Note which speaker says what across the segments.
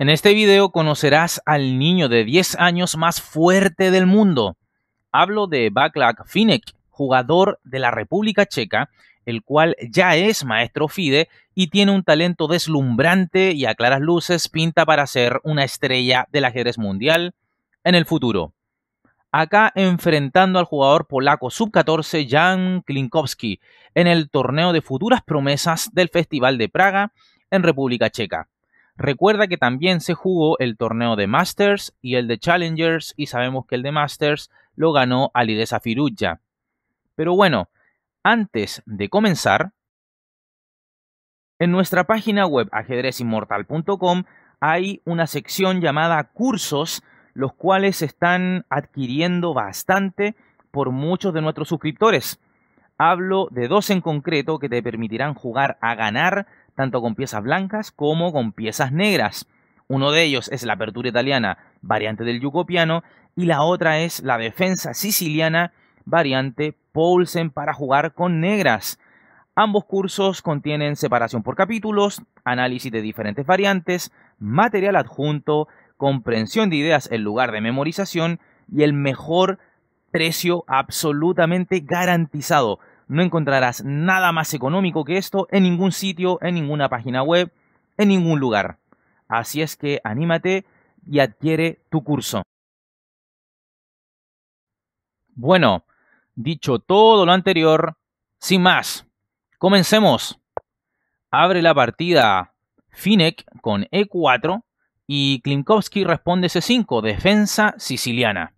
Speaker 1: En este video conocerás al niño de 10 años más fuerte del mundo. Hablo de Václav Finek, jugador de la República Checa, el cual ya es maestro FIDE y tiene un talento deslumbrante y a claras luces pinta para ser una estrella del ajedrez mundial en el futuro. Acá enfrentando al jugador polaco sub-14 Jan Klinkowski en el torneo de futuras promesas del Festival de Praga en República Checa. Recuerda que también se jugó el torneo de Masters y el de Challengers y sabemos que el de Masters lo ganó Alidesa Firuja. Pero bueno, antes de comenzar, en nuestra página web ajedrezinmortal.com hay una sección llamada cursos, los cuales están adquiriendo bastante por muchos de nuestros suscriptores. Hablo de dos en concreto que te permitirán jugar a ganar tanto con piezas blancas como con piezas negras. Uno de ellos es la apertura italiana, variante del yucopiano, y la otra es la defensa siciliana, variante Paulsen para jugar con negras. Ambos cursos contienen separación por capítulos, análisis de diferentes variantes, material adjunto, comprensión de ideas en lugar de memorización y el mejor precio absolutamente garantizado no encontrarás nada más económico que esto en ningún sitio, en ninguna página web, en ningún lugar. Así es que anímate y adquiere tu curso. Bueno, dicho todo lo anterior, sin más, comencemos. Abre la partida Finek con E4 y Klimkowski responde C5, defensa siciliana.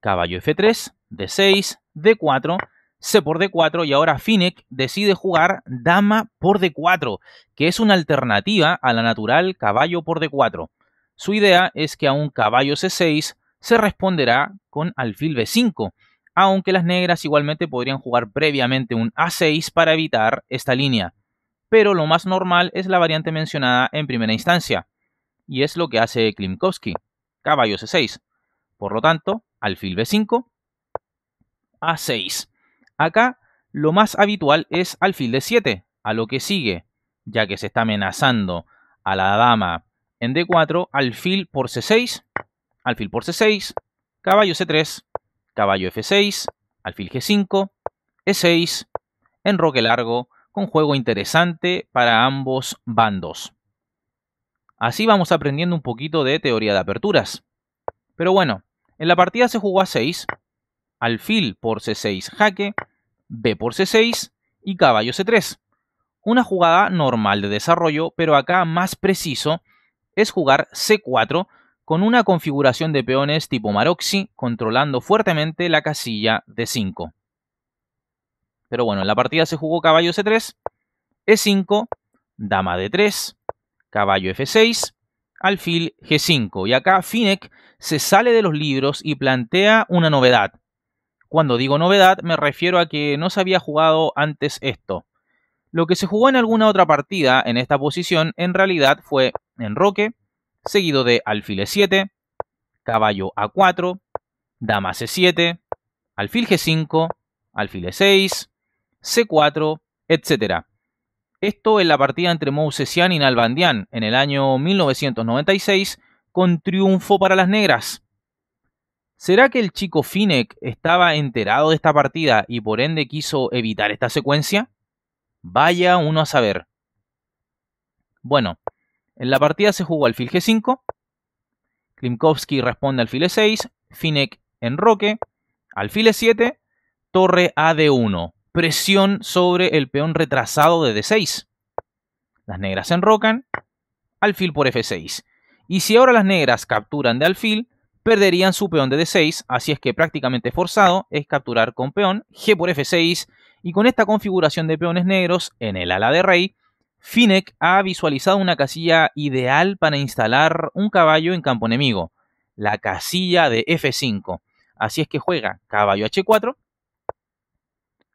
Speaker 1: Caballo F3, D6, D4 C por D4 y ahora Finek decide jugar dama por D4, que es una alternativa a la natural caballo por D4. Su idea es que a un caballo C6 se responderá con alfil B5, aunque las negras igualmente podrían jugar previamente un A6 para evitar esta línea. Pero lo más normal es la variante mencionada en primera instancia, y es lo que hace Klimkowski, caballo C6. Por lo tanto, alfil B5, A6 Acá lo más habitual es alfil de 7, a lo que sigue, ya que se está amenazando a la dama en D4, alfil por C6, alfil por C6, caballo C3, caballo F6, alfil G5, E6, enroque largo, con juego interesante para ambos bandos. Así vamos aprendiendo un poquito de teoría de aperturas. Pero bueno, en la partida se jugó a 6, alfil por c6 jaque, b por c6 y caballo c3. Una jugada normal de desarrollo, pero acá más preciso, es jugar c4 con una configuración de peones tipo Maroxi, controlando fuertemente la casilla d 5. Pero bueno, en la partida se jugó caballo c3, e5, dama d3, caballo f6, alfil g5. Y acá Finek se sale de los libros y plantea una novedad. Cuando digo novedad, me refiero a que no se había jugado antes esto. Lo que se jugó en alguna otra partida en esta posición en realidad fue enroque, seguido de alfil e7, caballo a4, dama c7, alfil g5, alfil e6, c4, etc. Esto en la partida entre Mousesian y Nalbandian en el año 1996 con triunfo para las negras. ¿Será que el chico Finek estaba enterado de esta partida y por ende quiso evitar esta secuencia? Vaya uno a saber. Bueno, en la partida se jugó alfil G5, Klimkowski responde alfil E6, Finek enroque, alfil E7, torre A de 1 presión sobre el peón retrasado de D6. Las negras enrocan, alfil por F6. Y si ahora las negras capturan de alfil, perderían su peón de d6, así es que prácticamente forzado es capturar con peón g por f6 y con esta configuración de peones negros en el ala de rey, finek ha visualizado una casilla ideal para instalar un caballo en campo enemigo, la casilla de f5. Así es que juega caballo h4,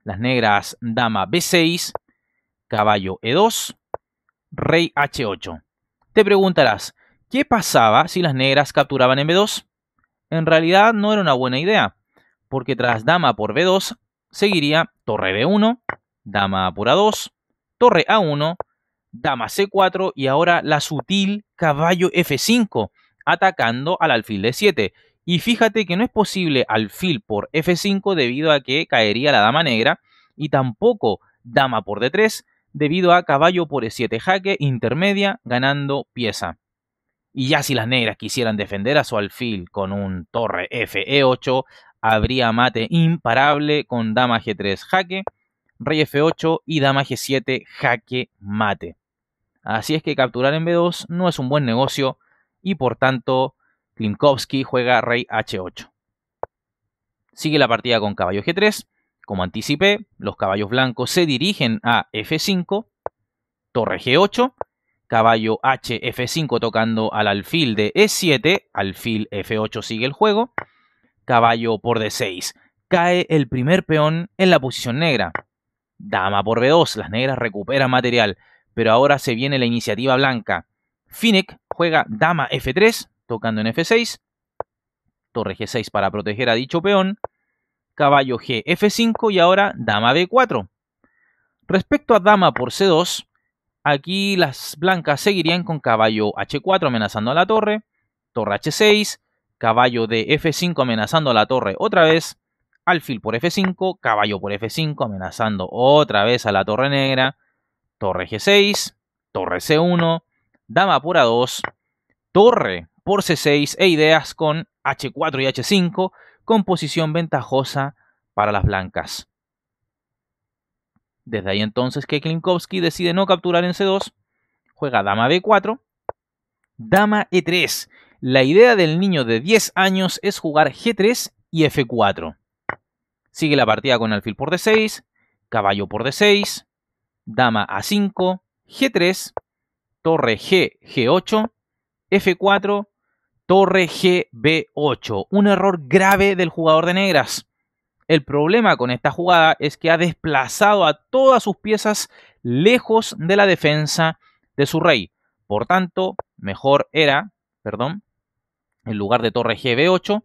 Speaker 1: las negras dama b6, caballo e2, rey h8. Te preguntarás, ¿qué pasaba si las negras capturaban en b2? en realidad no era una buena idea, porque tras dama por b2 seguiría torre b1, dama por a2, torre a1, dama c4 y ahora la sutil caballo f5, atacando al alfil d 7. Y fíjate que no es posible alfil por f5 debido a que caería la dama negra y tampoco dama por d3 debido a caballo por e7 jaque intermedia ganando pieza. Y ya si las negras quisieran defender a su alfil con un torre fe8, habría mate imparable con dama g3 jaque, rey f8 y dama g7 jaque mate. Así es que capturar en b2 no es un buen negocio y por tanto Klimkovsky juega rey h8. Sigue la partida con caballo g3. Como anticipé, los caballos blancos se dirigen a f5, torre g8 caballo HF5 tocando al alfil de E7, alfil F8 sigue el juego, caballo por D6. Cae el primer peón en la posición negra. Dama por B2, las negras recuperan material, pero ahora se viene la iniciativa blanca. Finek juega dama F3, tocando en F6, torre G6 para proteger a dicho peón, caballo G F5 y ahora dama B4. Respecto a dama por C2, Aquí las blancas seguirían con caballo H4 amenazando a la torre, torre H6, caballo de F5 amenazando a la torre otra vez, alfil por F5, caballo por F5 amenazando otra vez a la torre negra, torre G6, torre C1, dama por A2, torre por C6 e ideas con H4 y H5 con posición ventajosa para las blancas. Desde ahí entonces que Klinkowski decide no capturar en C2, juega dama B4, dama E3. La idea del niño de 10 años es jugar G3 y F4. Sigue la partida con alfil por D6, caballo por D6, dama A5, G3, torre G, G8, F4, torre G, B8. Un error grave del jugador de negras. El problema con esta jugada es que ha desplazado a todas sus piezas lejos de la defensa de su rey. Por tanto, mejor era, perdón, en lugar de torre G 8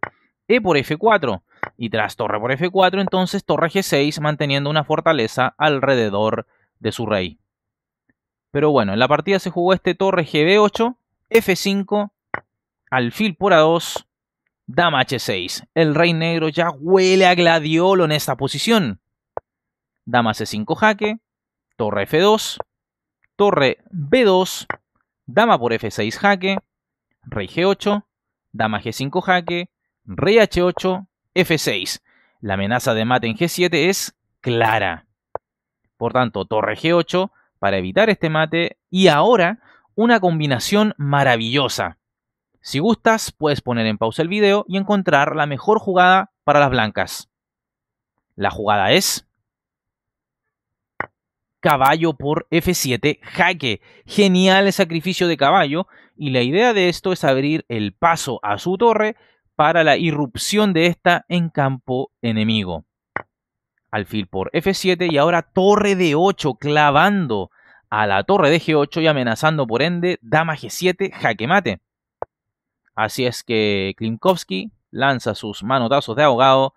Speaker 1: E por F4. Y tras torre por F4, entonces torre G6 manteniendo una fortaleza alrededor de su rey. Pero bueno, en la partida se jugó este torre gb 8 F5, alfil por A2, Dama H6. El rey negro ya huele a gladiolo en esta posición. Dama C5 jaque. Torre F2. Torre B2. Dama por F6 jaque. Rey G8. Dama G5 jaque. Rey H8. F6. La amenaza de mate en G7 es clara. Por tanto, torre G8 para evitar este mate y ahora una combinación maravillosa. Si gustas, puedes poner en pausa el video y encontrar la mejor jugada para las blancas. La jugada es... Caballo por F7, jaque. Genial sacrificio de caballo. Y la idea de esto es abrir el paso a su torre para la irrupción de esta en campo enemigo. Alfil por F7 y ahora torre de 8 clavando a la torre de G8 y amenazando por ende dama G7, jaque mate. Así es que Klimkowski lanza sus manotazos de ahogado,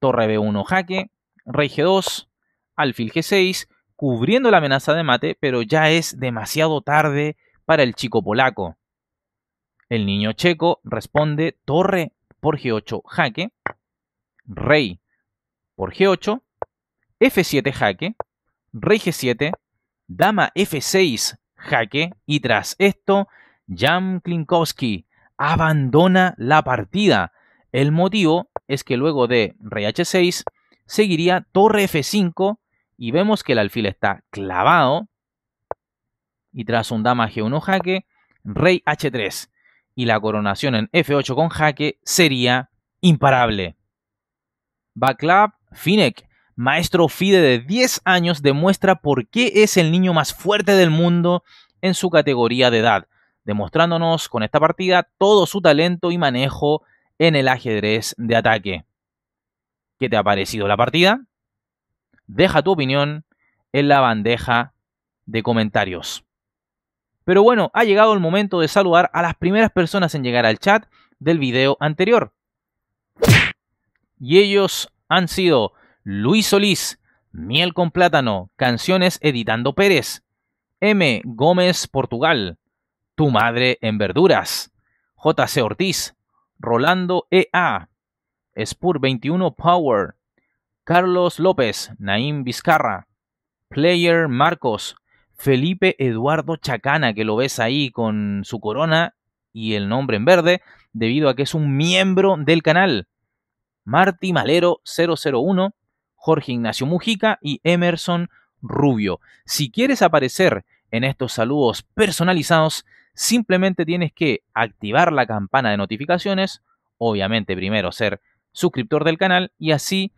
Speaker 1: torre B1 jaque, rey G2, alfil G6, cubriendo la amenaza de mate, pero ya es demasiado tarde para el chico polaco. El niño checo responde torre por G8 jaque, rey por G8, F7 jaque, rey G7, dama F6 jaque y tras esto Jan Klinkowski abandona la partida. El motivo es que luego de rey h6 seguiría torre f5 y vemos que el alfil está clavado y tras un dama g1 e jaque, rey h3 y la coronación en f8 con jaque sería imparable. Backlap Finek, maestro FIDE de 10 años, demuestra por qué es el niño más fuerte del mundo en su categoría de edad demostrándonos con esta partida todo su talento y manejo en el ajedrez de ataque. ¿Qué te ha parecido la partida? Deja tu opinión en la bandeja de comentarios. Pero bueno, ha llegado el momento de saludar a las primeras personas en llegar al chat del video anterior. Y ellos han sido Luis Solís, Miel con Plátano, Canciones Editando Pérez, M. Gómez Portugal, tu madre en verduras. JC Ortiz, Rolando EA, Spur 21 Power, Carlos López, Naim Vizcarra, Player Marcos, Felipe Eduardo Chacana, que lo ves ahí con su corona y el nombre en verde, debido a que es un miembro del canal. Marti Malero 001, Jorge Ignacio Mujica y Emerson Rubio. Si quieres aparecer en estos saludos personalizados, simplemente tienes que activar la campana de notificaciones, obviamente primero ser suscriptor del canal y así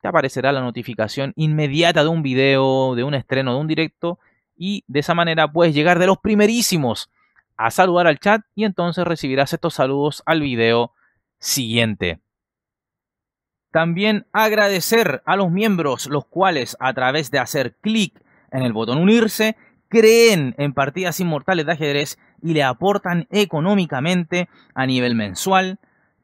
Speaker 1: te aparecerá la notificación inmediata de un video, de un estreno, de un directo y de esa manera puedes llegar de los primerísimos a saludar al chat y entonces recibirás estos saludos al video siguiente. También agradecer a los miembros los cuales a través de hacer clic en el botón unirse creen en partidas inmortales de ajedrez y le aportan económicamente a nivel mensual,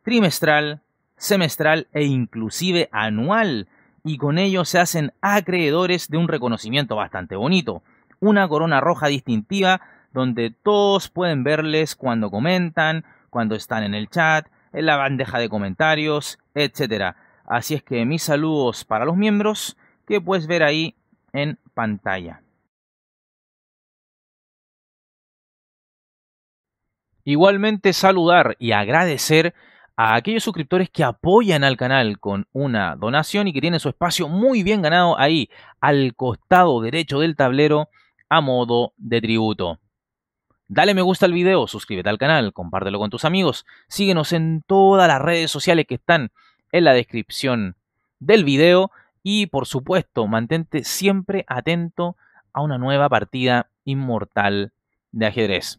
Speaker 1: trimestral, semestral e inclusive anual, y con ello se hacen acreedores de un reconocimiento bastante bonito, una corona roja distintiva donde todos pueden verles cuando comentan, cuando están en el chat, en la bandeja de comentarios, etc. Así es que mis saludos para los miembros que puedes ver ahí en pantalla. Igualmente saludar y agradecer a aquellos suscriptores que apoyan al canal con una donación y que tienen su espacio muy bien ganado ahí, al costado derecho del tablero, a modo de tributo. Dale me gusta al video, suscríbete al canal, compártelo con tus amigos, síguenos en todas las redes sociales que están en la descripción del video y por supuesto mantente siempre atento a una nueva partida inmortal de ajedrez.